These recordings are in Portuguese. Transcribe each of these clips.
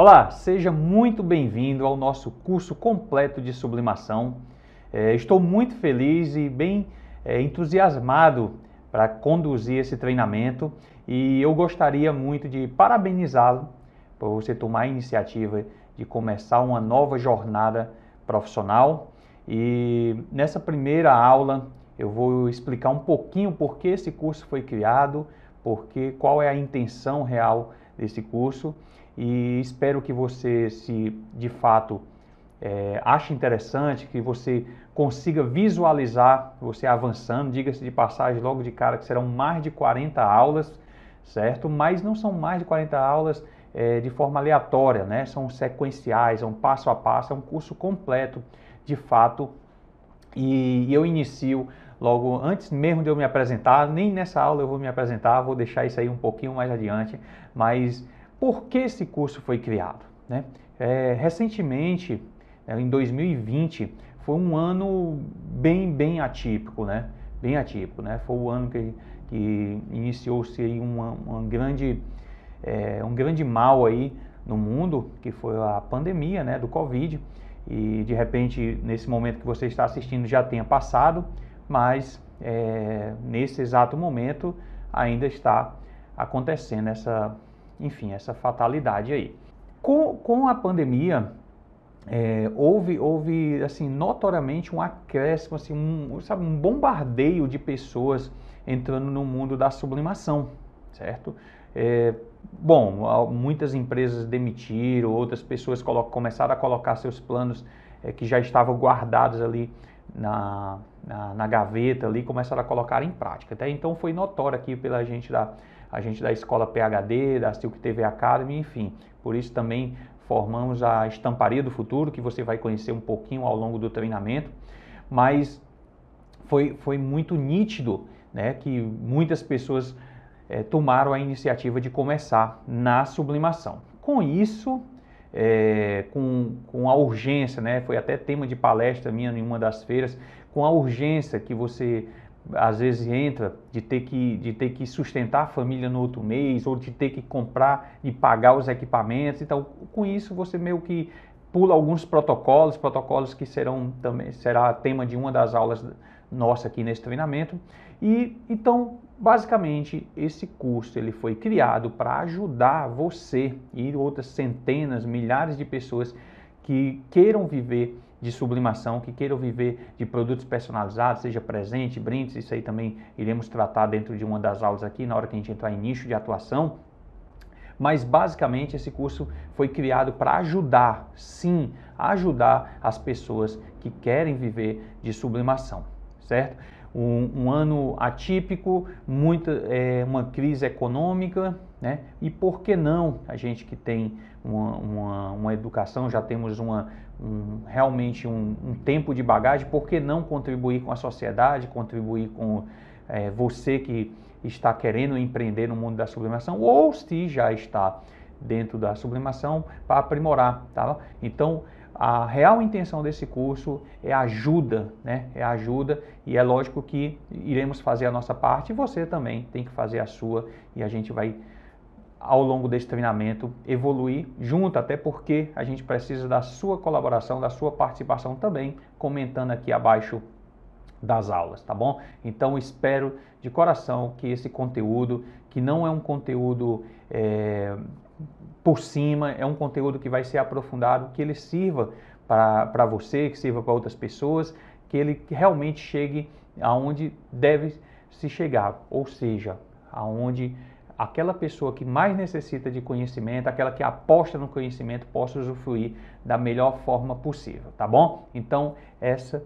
Olá, seja muito bem-vindo ao nosso curso completo de sublimação. É, estou muito feliz e bem é, entusiasmado para conduzir esse treinamento e eu gostaria muito de parabenizá-lo por você tomar a iniciativa de começar uma nova jornada profissional. E nessa primeira aula eu vou explicar um pouquinho por que esse curso foi criado, porque qual é a intenção real desse curso e espero que você se de fato é, ache interessante, que você consiga visualizar você avançando. Diga-se de passagem logo de cara que serão mais de 40 aulas, certo? Mas não são mais de 40 aulas é, de forma aleatória, né? São sequenciais, é um passo a passo, é um curso completo de fato. E, e eu inicio logo antes mesmo de eu me apresentar, nem nessa aula eu vou me apresentar, vou deixar isso aí um pouquinho mais adiante, mas por que esse curso foi criado? Né? É, recentemente, é, em 2020, foi um ano bem, bem atípico, né? Bem atípico, né? Foi o ano que, que iniciou-se aí uma, uma grande, é, um grande mal aí no mundo, que foi a pandemia, né? Do Covid. E de repente, nesse momento que você está assistindo, já tenha passado, mas é, nesse exato momento ainda está acontecendo essa enfim, essa fatalidade aí. Com, com a pandemia, é, houve, houve, assim, notoriamente um acréscimo, assim, um, sabe, um bombardeio de pessoas entrando no mundo da sublimação, certo? É, bom, muitas empresas demitiram, outras pessoas começaram a colocar seus planos é, que já estavam guardados ali na, na, na, gaveta ali começaram a colocar em prática. Até então foi notório aqui pela gente da, a gente da escola PHD, da Silk TV Academy, enfim. Por isso também formamos a Estamparia do Futuro, que você vai conhecer um pouquinho ao longo do treinamento. Mas foi, foi muito nítido né, que muitas pessoas é, tomaram a iniciativa de começar na sublimação. Com isso, é, com, com a urgência, né? foi até tema de palestra minha em uma das feiras, com a urgência que você às vezes entra de ter que, de ter que sustentar a família no outro mês ou de ter que comprar e pagar os equipamentos. Então, com isso você meio que pula alguns protocolos, protocolos que serão também será tema de uma das aulas nossa aqui nesse treinamento. E então Basicamente, esse curso ele foi criado para ajudar você e outras centenas, milhares de pessoas que queiram viver de sublimação, que queiram viver de produtos personalizados, seja presente, brindes, isso aí também iremos tratar dentro de uma das aulas aqui, na hora que a gente entrar em nicho de atuação. Mas basicamente esse curso foi criado para ajudar, sim, ajudar as pessoas que querem viver de sublimação, certo? um, um ano atípico, muita, é, uma crise econômica, né? E por que não a gente que tem uma, uma, uma educação, já temos uma, um, realmente um, um, tempo de bagagem, por que não contribuir com a sociedade, contribuir com é, você que está querendo empreender no mundo da sublimação ou se já está dentro da sublimação para aprimorar. Tá? Então, a real intenção desse curso é ajuda, né? É ajuda e é lógico que iremos fazer a nossa parte e você também tem que fazer a sua e a gente vai ao longo desse treinamento evoluir junto, até porque a gente precisa da sua colaboração, da sua participação também, comentando aqui abaixo das aulas, tá bom? Então espero de coração que esse conteúdo, que não é um conteúdo é, por cima, é um conteúdo que vai ser aprofundado, que ele sirva para você, que sirva para outras pessoas, que ele realmente chegue aonde deve se chegar, ou seja, aonde aquela pessoa que mais necessita de conhecimento, aquela que aposta no conhecimento, possa usufruir da melhor forma possível, tá bom? Então, essa,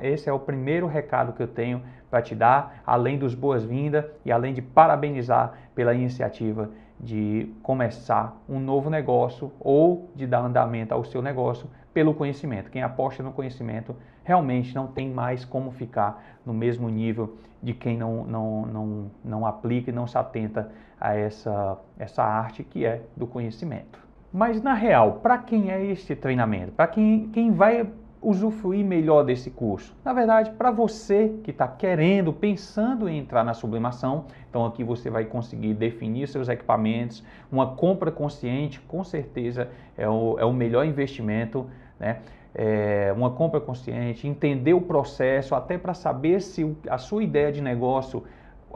esse é o primeiro recado que eu tenho para te dar, além dos boas-vindas e além de parabenizar pela iniciativa de começar um novo negócio ou de dar andamento ao seu negócio pelo conhecimento. Quem aposta no conhecimento realmente não tem mais como ficar no mesmo nível de quem não, não, não, não aplica e não se atenta a essa, essa arte que é do conhecimento. Mas na real, para quem é este treinamento? Para quem, quem vai usufruir melhor desse curso? Na verdade, para você que está querendo, pensando em entrar na sublimação, então aqui você vai conseguir definir seus equipamentos. Uma compra consciente, com certeza, é o, é o melhor investimento, né? É, uma compra consciente, entender o processo, até para saber se a sua ideia de negócio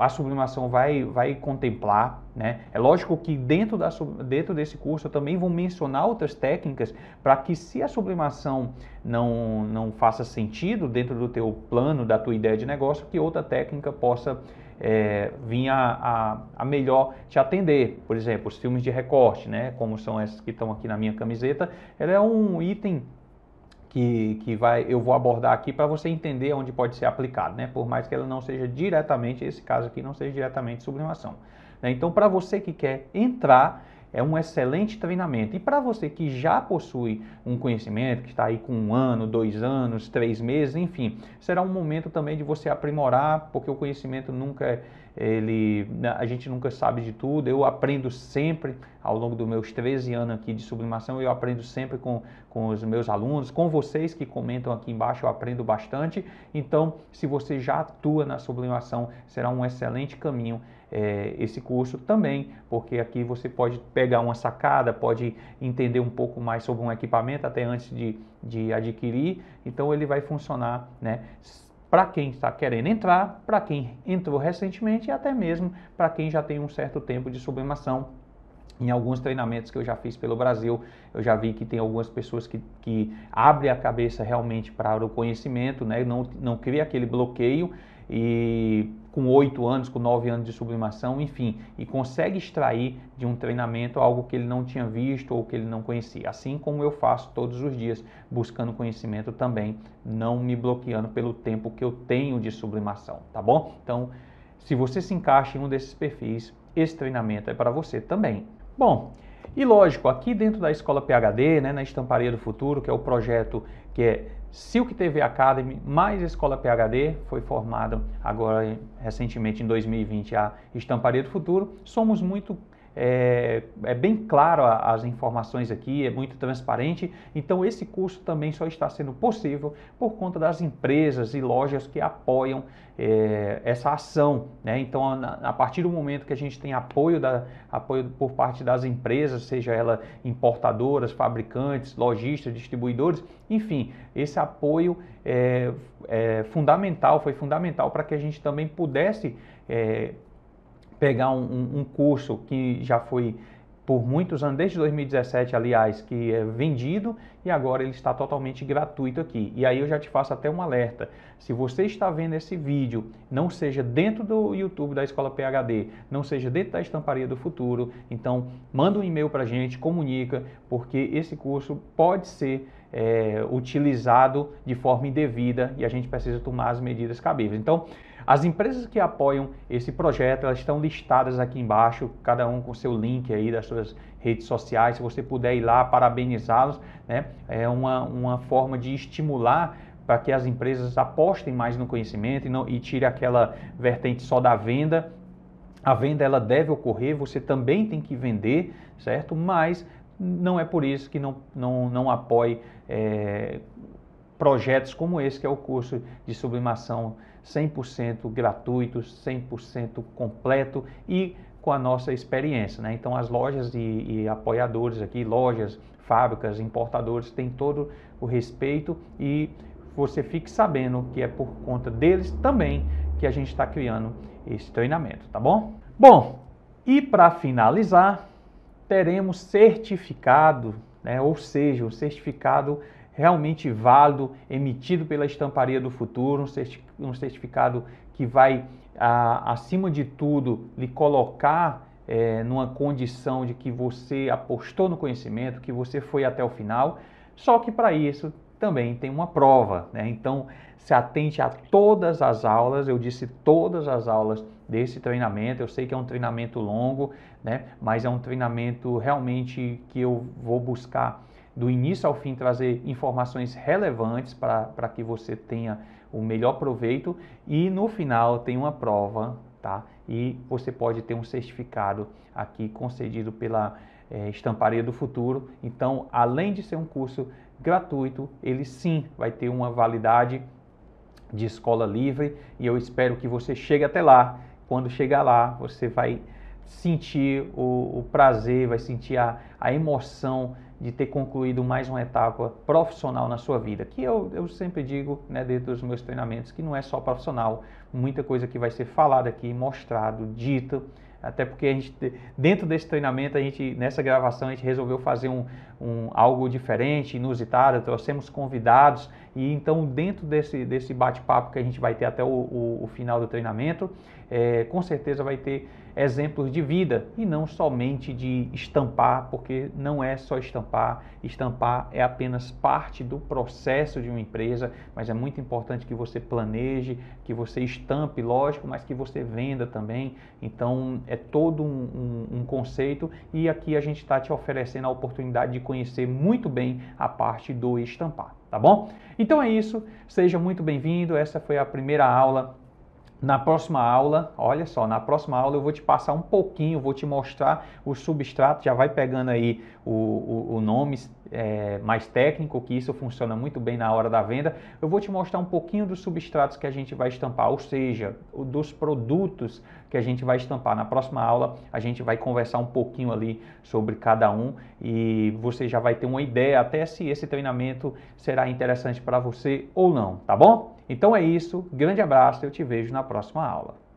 a sublimação vai, vai contemplar. Né? É lógico que dentro, da, dentro desse curso eu também vou mencionar outras técnicas para que se a sublimação não, não faça sentido dentro do teu plano, da tua ideia de negócio, que outra técnica possa é, vir a, a, a, melhor te atender. Por exemplo, os filmes de recorte, né? como são esses que estão aqui na minha camiseta, ela é um item que, que vai, eu vou abordar aqui para você entender onde pode ser aplicado, né? por mais que ela não seja diretamente, esse caso aqui não seja diretamente sublimação. Né? Então, para você que quer entrar, é um excelente treinamento. E para você que já possui um conhecimento, que está aí com um ano, dois anos, três meses, enfim, será um momento também de você aprimorar, porque o conhecimento nunca é ele, né, a gente nunca sabe de tudo. Eu aprendo sempre, ao longo dos meus 13 anos aqui de sublimação, eu aprendo sempre com, com os meus alunos, com vocês que comentam aqui embaixo, eu aprendo bastante. Então, se você já atua na sublimação, será um excelente caminho é, esse curso também, porque aqui você pode pegar uma sacada, pode entender um pouco mais sobre um equipamento até antes de, de adquirir. Então, ele vai funcionar, né? para quem está querendo entrar, para quem entrou recentemente e até mesmo para quem já tem um certo tempo de sublimação em alguns treinamentos que eu já fiz pelo Brasil, eu já vi que tem algumas pessoas que, que abrem a cabeça realmente para o conhecimento, né? não, não cria aquele bloqueio e com oito anos, com nove anos de sublimação, enfim, e consegue extrair de um treinamento algo que ele não tinha visto ou que ele não conhecia. Assim como eu faço todos os dias, buscando conhecimento também, não me bloqueando pelo tempo que eu tenho de sublimação, tá bom? Então, se você se encaixa em um desses perfis, esse treinamento é para você também. Bom, e lógico, aqui dentro da Escola PHD, né, na Estamparia do Futuro, que é o projeto que é Silk TV Academy mais Escola PHD, foi formada agora recentemente em 2020 a Estamparia do Futuro. Somos muito é, é bem claro as informações aqui, é muito transparente. Então, esse curso também só está sendo possível por conta das empresas e lojas que apoiam é, essa ação. Né? Então, a, a, partir do momento que a gente tem apoio, da, apoio por parte das empresas, seja ela importadoras, fabricantes, lojistas, distribuidores, enfim, esse apoio é, é fundamental, foi fundamental para que a gente também pudesse é, pegar um, um curso que já foi por muitos anos, desde 2017, aliás, que é vendido e agora ele está totalmente gratuito aqui. E aí eu já te faço até um alerta. Se você está vendo esse vídeo, não seja dentro do YouTube da Escola PHD, não seja dentro da Estamparia do Futuro, então manda um e-mail para a gente, comunica, porque esse curso pode ser é, utilizado de forma indevida e a gente precisa tomar as medidas cabíveis. Então, as empresas que apoiam esse projeto, elas estão listadas aqui embaixo, cada um com seu link aí das suas redes sociais, se você puder ir lá parabenizá-los, né? é uma, uma forma de estimular para que as empresas apostem mais no conhecimento e, não, e tire aquela vertente só da venda. A venda ela deve ocorrer, você também tem que vender, certo? Mas não é por isso que não, não, não apoie é, projetos como esse, que é o curso de sublimação 100% gratuito, 100% completo e com a nossa experiência. Né? Então, as lojas e, e apoiadores aqui, lojas, fábricas, importadores, têm todo o respeito e você fique sabendo que é por conta deles também que a gente está criando esse treinamento, tá bom? Bom, e para finalizar, teremos certificado, né? ou seja, o certificado realmente válido, emitido pela Estamparia do Futuro, um certificado que vai a, acima de tudo, lhe colocar é, numa condição de que você apostou no conhecimento, que você foi até o final, só que para isso também tem uma prova. Né? Então, se atente a todas as aulas, eu disse todas as aulas desse treinamento. Eu sei que é um treinamento longo, né? mas é um treinamento realmente que eu vou buscar do início ao fim trazer informações relevantes para que você tenha o melhor proveito e no final tem uma prova, tá? E você pode ter um certificado aqui concedido pela é, Estamparia do Futuro. Então, além de ser um curso gratuito, ele sim vai ter uma validade de escola livre e eu espero que você chegue até lá. Quando chegar lá, você vai sentir o, o prazer, vai sentir a, a emoção de ter concluído mais uma etapa profissional na sua vida, que eu, eu sempre digo né, dentro dos meus treinamentos que não é só profissional, muita coisa que vai ser falada aqui, mostrado, dito, até porque a gente, dentro desse treinamento, a gente, nessa gravação, a gente resolveu fazer um, um algo diferente, inusitado, trouxemos convidados e então, dentro desse, desse bate-papo que a gente vai ter até o, o, o final do treinamento, é, com certeza vai ter exemplos de vida e não somente de estampar, porque não é só estampar. Estampar é apenas parte do processo de uma empresa, mas é muito importante que você planeje, que você estampe, lógico, mas que você venda também. Então é todo um, um, um conceito e aqui a gente está te oferecendo a oportunidade de conhecer muito bem a parte do estampar tá bom? Então é isso, seja muito bem-vindo. Essa foi a primeira aula na próxima aula, olha só, na próxima aula eu vou te passar um pouquinho, vou te mostrar o substrato, já vai pegando aí o, o, o nome é, mais técnico, que isso funciona muito bem na hora da venda. Eu vou te mostrar um pouquinho dos substratos que a gente vai estampar, ou seja, dos produtos que a gente vai estampar. Na próxima aula a gente vai conversar um pouquinho ali sobre cada um e você já vai ter uma ideia até se esse treinamento será interessante para você ou não, tá bom? Então é isso, grande abraço, eu te vejo na próxima aula.